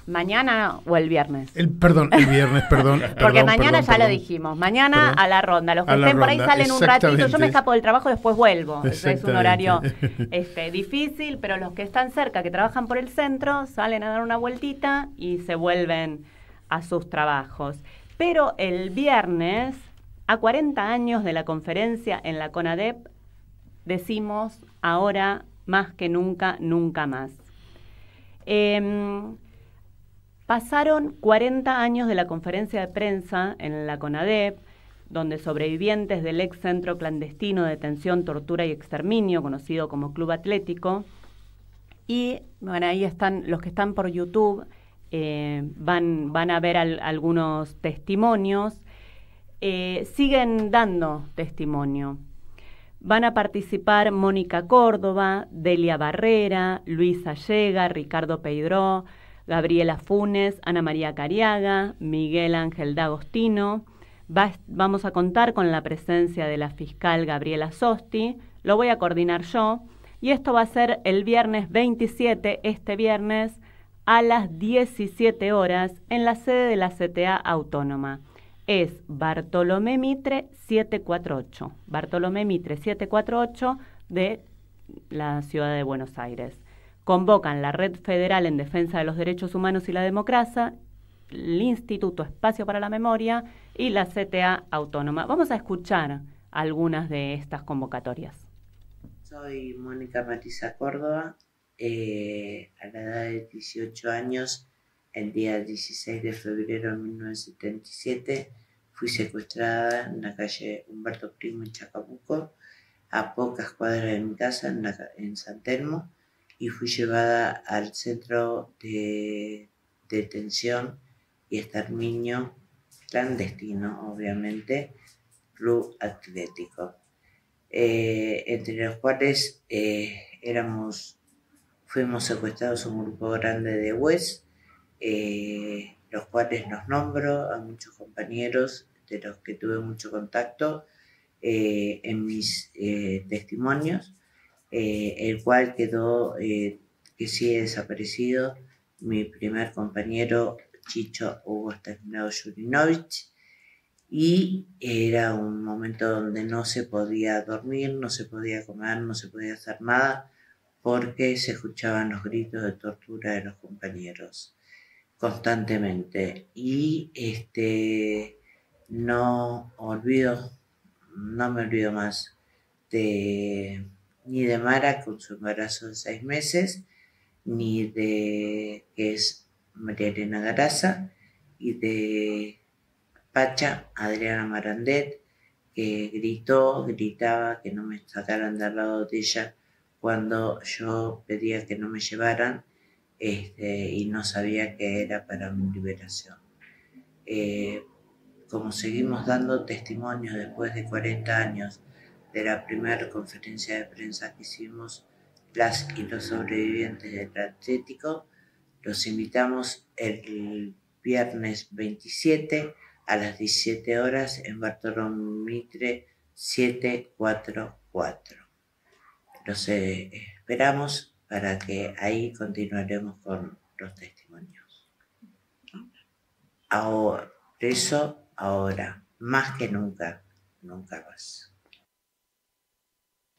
Mañana o el viernes. El, perdón, el viernes, [LAUGHS] perdón. Porque mañana ya lo dijimos. Mañana a la ronda. Los que estén por ahí salen un ratito. Yo me escapo del trabajo y después vuelvo. es un horario [LAUGHS] este, difícil, pero los que están cerca, que trabajan por el centro, salen a dar una vueltita y se vuelven a sus trabajos. Pero el viernes, a 40 años de la conferencia en la CONADEP, decimos ahora, más que nunca, nunca más. Em, pasaron 40 años de la conferencia de prensa en la CONADEP, donde sobrevivientes del ex centro clandestino de detención, tortura y exterminio, conocido como Club Atlético, y bueno, ahí están los que están por YouTube, eh, van, van, a ver algunos testimonios, eh, siguen dando testimonio. Van a participar Mónica Córdoba, Delia Barrera, Luisa Llega, Ricardo Peidró, Gabriela Funes, Ana María Cariaga, Miguel Ángel D'Agostino. vamos a contar con la presencia de la fiscal Gabriela Sosti, lo voy a coordinar yo, y esto va a ser el viernes 27, este viernes, a las 17 horas, en la sede de la CTA Autónoma es Bartolomé Mitre 748. Bartolomé Mitre 748 de la ciudad de Buenos Aires. Convocan la Red Federal en Defensa de los Derechos Humanos y la Democracia, el Instituto Espacio para la Memoria y la CTA Autónoma. Vamos a escuchar algunas de estas convocatorias. Soy Mónica Matiza Córdoba. Eh, a la edad de 18 años el día 16 de febrero de 1977 fui secuestrada en la calle Humberto Primo en Chacabuco, a pocas cuadras de mi casa en, San Telmo, y fui llevada al centro de detención y exterminio clandestino, obviamente, Club Atlético, eh, entre los cuales eh, éramos, fuimos secuestrados un grupo grande de huéspedes, eh, los cuales los nombro a muchos compañeros de los que tuve mucho contacto eh, en mis eh, testimonios, el cual quedó que sí he desaparecido mi primer compañero Chicho Hugo estagnado Yurinovich y era un momento donde no se podía dormir, no se podía comer, no se podía hacer nada porque se escuchaban los gritos de tortura de los compañeros constantemente y este no olvido, no me olvido más ni de Mara con su embarazo de seis meses, ni de que es María Elena Garaza y de Pacha Adriana Marandet que gritó, gritaba que no me sacaran del lado de ella cuando yo pedía que no me llevaran este, y no sabía que era para mi liberación. Eh, como seguimos dando testimonios después de 40 años de la primera conferencia de prensa que hicimos, las y los sobrevivientes del Atlético, los invitamos el viernes 27 a las 17 horas en Bartolomé Mitre 744. Los eh, esperamos para que ahí continuaremos con los testimonios. Ahora, eso ahora, más que nunca, nunca más.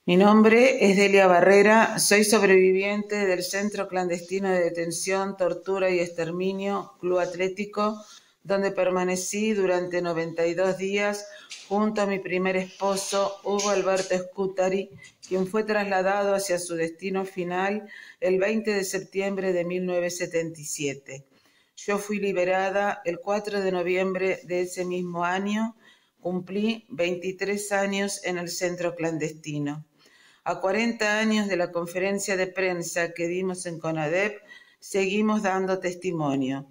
Mi nombre es Delia Barrera, soy sobreviviente del Centro Clandestino de Detención, Tortura y Exterminio, Club Atlético, donde permanecí durante 92 días junto a mi primer esposo, Hugo Alberto Scutari, quien fue trasladado hacia su destino final el 20 de septiembre de 1977. Yo fui liberada el 4 de noviembre de ese mismo año, cumplí 23 años en el centro clandestino. A 40 años de la conferencia de prensa que dimos en CONADEP, seguimos dando testimonio.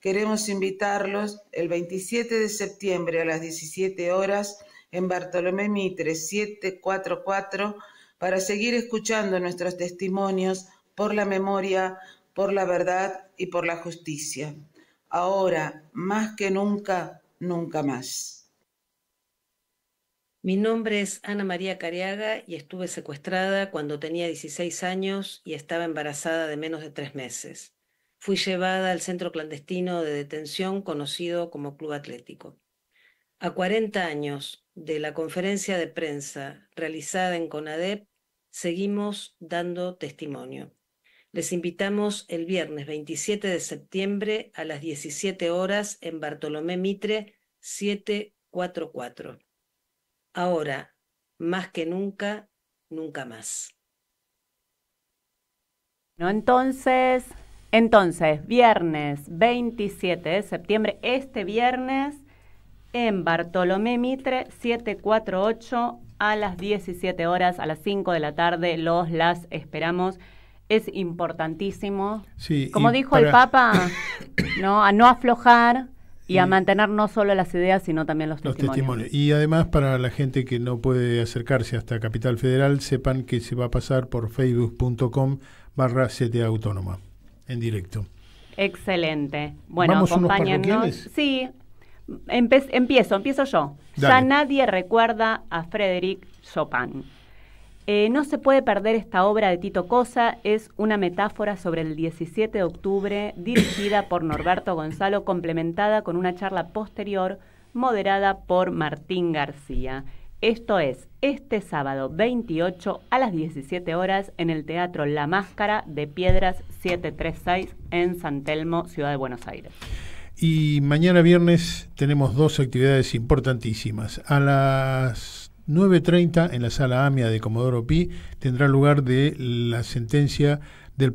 Queremos invitarlos el 27 de septiembre a las 17 horas en Bartolomé Mitre 744 para seguir escuchando nuestros testimonios por la memoria, por la verdad y por la justicia. Ahora, más que nunca, nunca más. Mi nombre es Ana María Cariaga y estuve secuestrada cuando tenía 16 años y estaba embarazada de menos de tres meses. Fui llevada al centro clandestino de detención conocido como Club Atlético. A 40 años de la conferencia de prensa realizada en CONADEP, seguimos dando testimonio. Les invitamos el viernes 27 de septiembre a las 17 horas en Bartolomé Mitre 744. Ahora, más que nunca, nunca más. No, entonces, entonces, viernes 27 de septiembre, este viernes, en Bartolomé Mitre 748 a las 17 horas, a las 5 de la tarde. Los, las esperamos. Es importantísimo. Como dijo el Papa, [COUGHS] ¿no? a no aflojar y, a mantener no solo las ideas, sino también los, testimonios. Y además, para la gente que no puede acercarse hasta Capital Federal, sepan que se va a pasar por facebook.com barra CTA Autónoma, en directo. Excelente. Bueno, acompáñennos. Sí, empiezo, empiezo yo. Ya nadie recuerda a Frédéric Chopin. Eh, no se puede perder esta obra de Tito Cosa, es una metáfora sobre el 17 de octubre, dirigida por Norberto Gonzalo, complementada con una charla posterior moderada por Martín García. Esto es este sábado 28 a las 17 horas en el Teatro La Máscara de Piedras 736 en San Telmo, Ciudad de Buenos Aires. Y mañana viernes tenemos dos actividades importantísimas. A las 9.30 en la sala AMIA de Comodoro Pi tendrá lugar de la sentencia del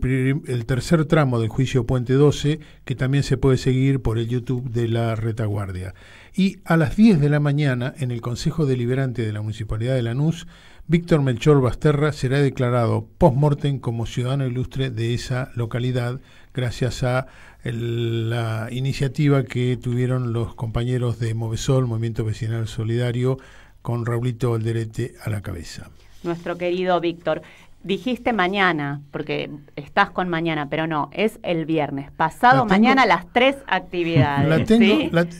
tercer tramo del juicio Puente 12, que también se puede seguir por el YouTube de la retaguardia. Y a las 10 de la mañana en el Consejo Deliberante de la Municipalidad de Lanús Víctor Melchor Basterra será declarado post-mortem como ciudadano ilustre de esa localidad gracias a la iniciativa que tuvieron los compañeros de Movesol, Movimiento Vecinal Solidario, con Raulito Alderete a la cabeza. Nuestro querido Víctor dijiste mañana, porque estás con mañana, pero no, es el viernes. Pasado mañana las tres actividades.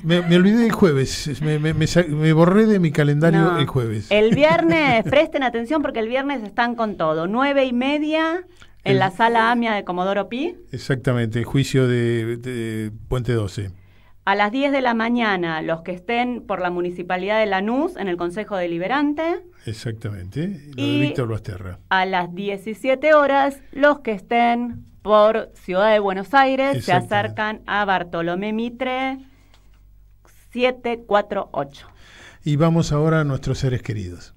me, olvidé el jueves, me, borré de mi calendario el jueves. El [LAUGHS] viernes, presten atención porque el viernes están con todo. Nueve y media en la sala AMIA de Comodoro Pi. Exactamente, el juicio de Puente 12. A las 10 de la mañana, los que estén por la Municipalidad de Lanús, en el Consejo Deliberante. Exactamente, lo de Víctor Basterra. A las 17 horas, los que estén por Ciudad de Buenos Aires se acercan a Bartolomé Mitre 748. Y vamos ahora a nuestros seres queridos.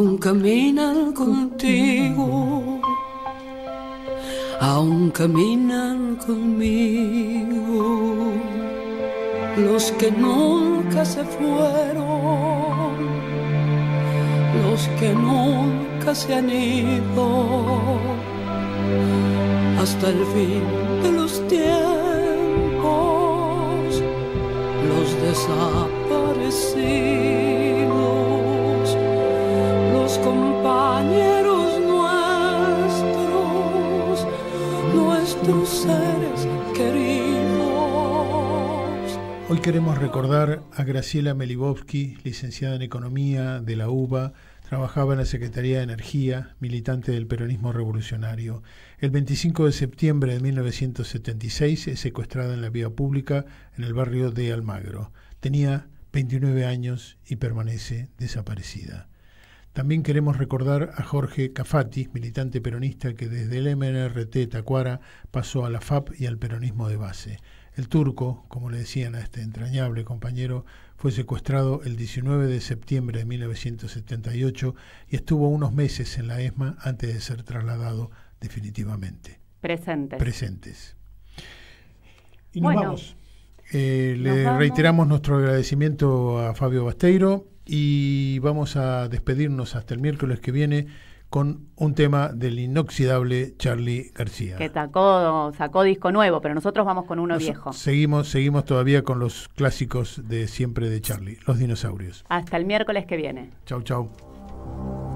aún caminan contigo, aún caminan conmigo, los que nunca se fueron, los que nunca se han ido, hasta el fin de los tiempos, los desaparecidos. queremos recordar a Graciela Melibovsky, licenciada en Economía de la UBA, trabajaba en la Secretaría de Energía, militante del peronismo revolucionario. El 25 de septiembre de 1976 es secuestrada en la vía pública en el barrio de Almagro. Tenía 29 años y permanece desaparecida. También queremos recordar a Jorge Cafati, militante peronista que desde el MNRT Tacuara pasó a la FAP y al peronismo de base. El turco, como le decían a este entrañable compañero, fue secuestrado el 19 de septiembre de 1978 y estuvo unos meses en la ESMA antes de ser trasladado definitivamente. Presentes. Presentes. Y nos vamos. Eh, le reiteramos nuestro agradecimiento a Fabio Basteiro y vamos a despedirnos hasta el miércoles que viene con un tema del inoxidable Charlie García. Que sacó, sacó disco nuevo, pero nosotros vamos con uno viejo. Seguimos, seguimos todavía con los clásicos de siempre de Charlie, los dinosaurios. Hasta el miércoles que viene. Chau, chau.